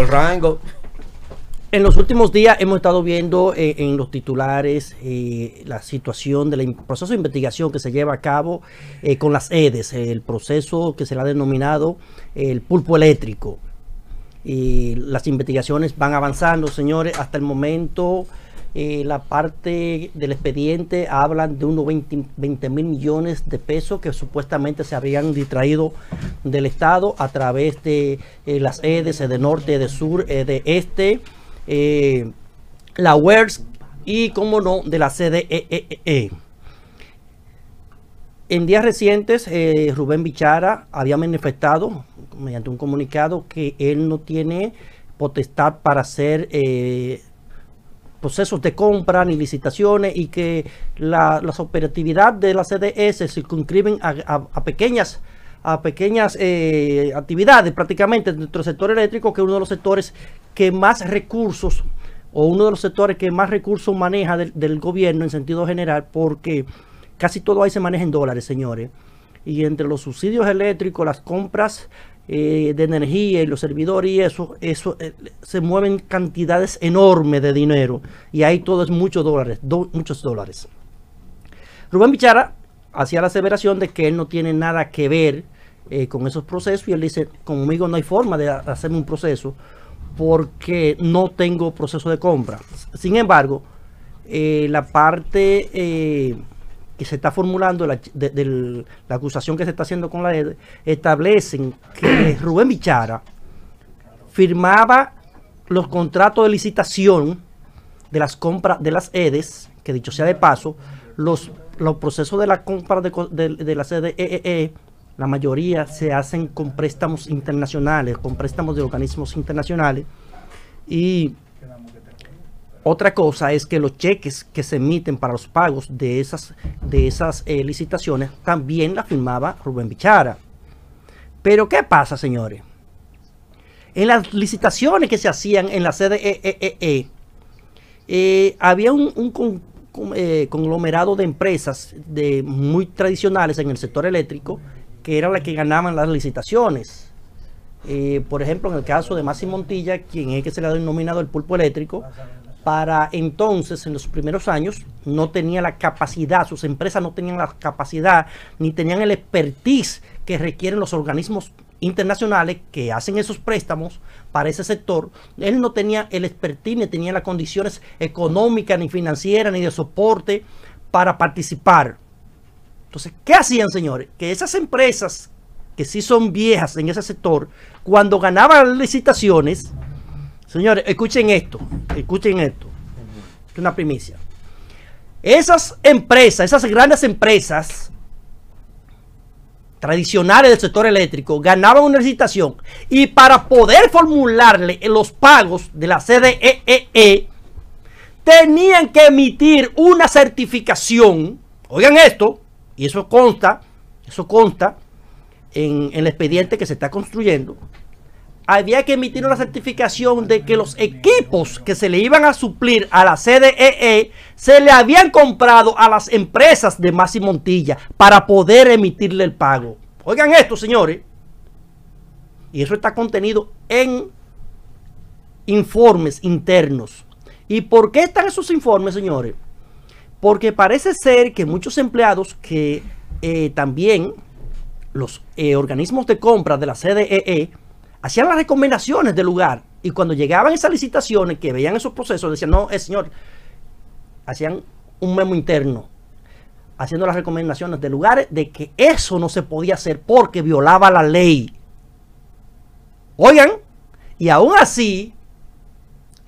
el rango. En los últimos días hemos estado viendo eh, en los titulares eh, la situación del proceso de investigación que se lleva a cabo eh, con las EDES, el proceso que se le ha denominado el pulpo eléctrico. Y las investigaciones van avanzando, señores, hasta el momento eh, la parte del expediente hablan de unos 20, mil millones de pesos que supuestamente se habrían distraído del Estado a través de eh, las EDES, eh, de norte, de sur, de este, la UERS y, como no, de la CDEE. E e e. En días recientes, Rubén Bichara había manifestado mediante un comunicado que él no tiene potestad para ser eh, procesos de compra ni licitaciones y que la, las operatividad de la CDS se circunscriben a, pequeñas a pequeñas eh, actividades prácticamente dentro del sector eléctrico que es uno de los sectores que más recursos o uno de los sectores que más recursos maneja del, del gobierno en sentido general porque casi todo ahí se maneja en dólares señores y entre los subsidios eléctricos las compras eh, de energía y los servidores y eso, eso eh, se mueven cantidades enormes de dinero y ahí todo es muchos dólares, muchos dólares. Rubén Bichara hacía la aseveración de que él no tiene nada que ver eh, con esos procesos y él dice, conmigo no hay forma de hacerme un proceso porque no tengo proceso de compra. Sin embargo, la parte que se está formulando, la, de, la acusación que se está haciendo con la EDE, establecen que Rubén Bichara firmaba los contratos de licitación de las compras de las EDES, que dicho sea de paso, los, los procesos de la compra de, de, sede, las e e, e, la mayoría se hacen con préstamos internacionales, con préstamos de organismos internacionales. Y otra cosa es que los cheques que se emiten para los pagos de esas, de esas eh, licitaciones también la firmaba Rubén Bichara. Pero ¿qué pasa, señores? En las licitaciones que se hacían en la sede EEE, e, eh, había un, eh, conglomerado de empresas de, muy tradicionales en el sector eléctrico que eran las que ganaban las licitaciones. por ejemplo, en el caso de Máximo Montilla, quien es que se le ha denominado el pulpo eléctrico, para entonces, en los primeros años, no tenía la capacidad, sus empresas no tenían la capacidad ni tenían el expertise que requieren los organismos internacionales que hacen esos préstamos para ese sector. Él no tenía el expertise, ni tenía las condiciones económicas, ni financieras, ni de soporte para participar. Entonces, ¿qué hacían, señores? Que esas empresas que sí son viejas en ese sector, cuando ganaban licitaciones, Señores, escuchen esto, escuchen esto. Es una primicia. Esas empresas, esas grandes empresas tradicionales del sector eléctrico ganaban una licitación y para poder formularle los pagos de la CDEE e e, tenían que emitir una certificación. Oigan esto, y eso consta, eso consta en, el expediente que se está construyendo había que emitir una certificación de que los equipos que se le iban a suplir a la CDEE e se le habían comprado a las empresas de Masi Montilla para poder emitirle el pago. Oigan esto, señores. Y eso está contenido en informes internos. ¿Y por qué están esos informes, señores? Porque parece ser que muchos empleados que eh, también los eh, organismos de compra de la CDEE e hacían las recomendaciones del lugar y cuando llegaban esas licitaciones que veían esos procesos decían, no, es eh, señor, hacían un memo interno haciendo las recomendaciones de lugares de que eso no se podía hacer porque violaba la ley. Oigan, y aún así,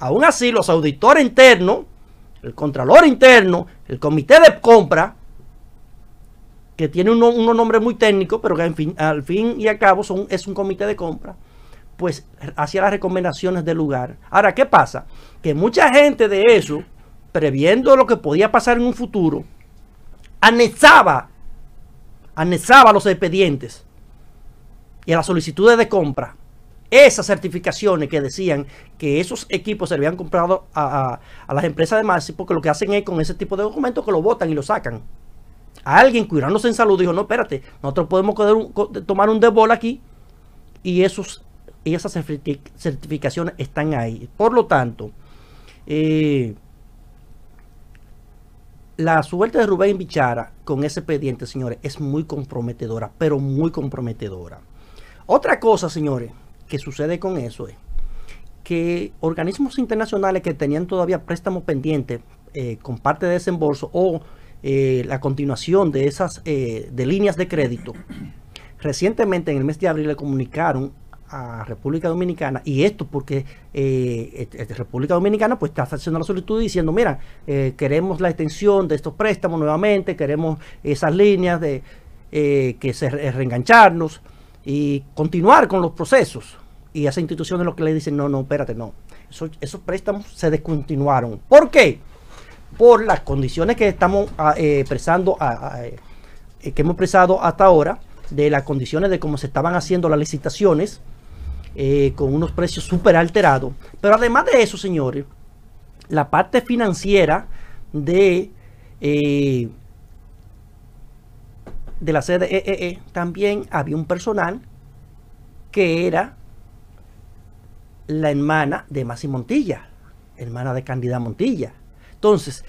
aún así los auditores internos, el contralor interno, el comité de compra, que tiene un nombre nombres muy técnico pero que al fin y al cabo es un comité de compra, pues hacía las recomendaciones del lugar. Ahora, ¿qué pasa? Que mucha gente de eso, previendo lo que podía pasar en un futuro, anexaba, anexaba los expedientes y las solicitudes de compra esas certificaciones que decían que esos equipos se habían comprado a, las empresas de Maxi, porque lo que hacen es con ese tipo de documentos que lo votan y lo sacan. A alguien cuidándose en salud dijo, no, espérate, nosotros podemos tomar un debol aquí y esos y esas certificaciones están ahí. Por lo tanto, eh, la suerte de Rubén Bichara con ese expediente, señores, es muy comprometedora, pero muy comprometedora. Otra cosa, señores, que sucede con eso es que organismos internacionales que tenían todavía préstamos pendientes eh, con parte de desembolso o eh, la continuación de esas de líneas de crédito, recientemente en el mes de abril le comunicaron a República Dominicana, y esto porque eh, República Dominicana pues está haciendo la solicitud diciendo, mira, eh, queremos la extensión de estos préstamos nuevamente, queremos esas líneas de eh, que se reengancharnos y continuar con los procesos. Y esas instituciones lo que le dicen, no, no, espérate, no. esos, esos préstamos se descontinuaron. ¿Por qué? Por las condiciones que estamos ah, expresando, ah, ah, que hemos expresado hasta ahora, de las condiciones de cómo se estaban haciendo las licitaciones eh, con unos precios súper alterados. Pero además de eso, señores, la parte financiera de, eh, de la e e, también había un personal que era la hermana de Masi Montilla, hermana de Candida Montilla. Entonces,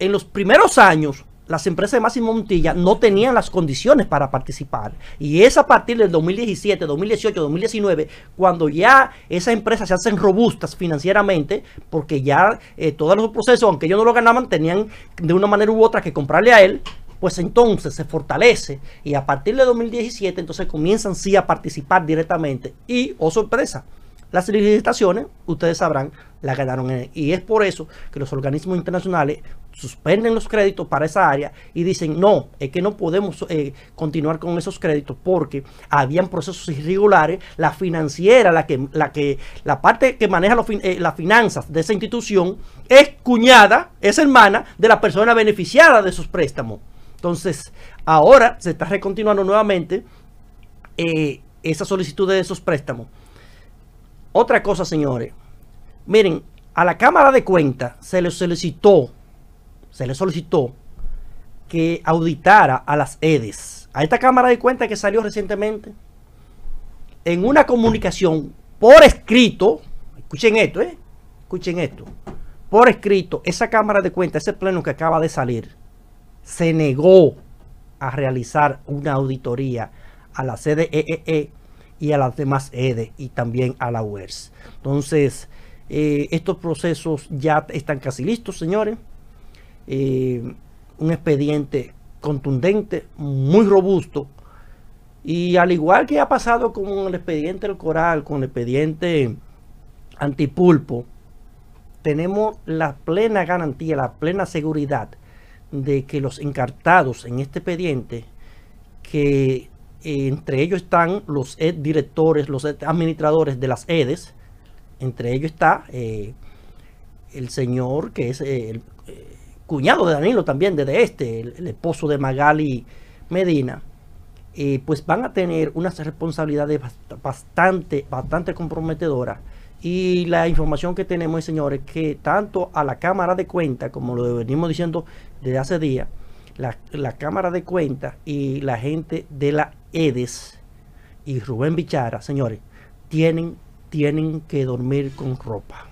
en los primeros años, las empresas de Máximo Montilla no tenían las condiciones para participar. Y es a partir del 2017, 2018, 2019, cuando ya esas empresas se hacen robustas financieramente, porque ya eh, todos los procesos, aunque ellos no lo ganaban, tenían de una manera u otra que comprarle a él, pues entonces se fortalece y a partir de 2017 entonces comienzan sí a participar directamente y, oh sorpresa, las licitaciones, ustedes sabrán, la ganaron Y es por eso que los organismos internacionales suspenden los créditos para esa área y dicen, no, es que no podemos eh, continuar con esos créditos porque habían procesos irregulares, la financiera, la que la, que, la parte que maneja eh, las finanzas de esa institución es cuñada, es hermana de la persona beneficiada de esos préstamos. Entonces, ahora se está recontinuando nuevamente eh, esa solicitud de esos préstamos. Otra cosa, señores. Miren, a la Cámara de Cuentas se le solicitó, se le solicitó que auditara a las EDES. A esta Cámara de Cuentas que salió recientemente, en una comunicación por escrito, escuchen esto, ¿eh? Escuchen esto. Por escrito, esa Cámara de Cuentas, ese pleno que acaba de salir, se negó a realizar una auditoría a la CDEE y a las demás EDES y también a la UERS. Entonces, eh, estos procesos ya están casi listos, señores. Eh, un expediente contundente, muy robusto. Y al igual que ha pasado con el expediente del coral, con el expediente antipulpo, tenemos la plena garantía, la plena seguridad de que los encartados en este expediente que entre ellos están los directores, los administradores de las EDES. Entre ellos está eh, el señor que es eh, el eh, cuñado de Danilo también, desde este, el, esposo de Magali Medina. pues van a tener unas responsabilidades bastante, bastante comprometedoras. Y la información que tenemos, señores, que tanto a la Cámara de Cuentas, como lo venimos diciendo desde hace días, la, Cámara de Cuentas y la gente de la EDES y Rubén Bichara, señores, tienen, tienen que dormir con ropa.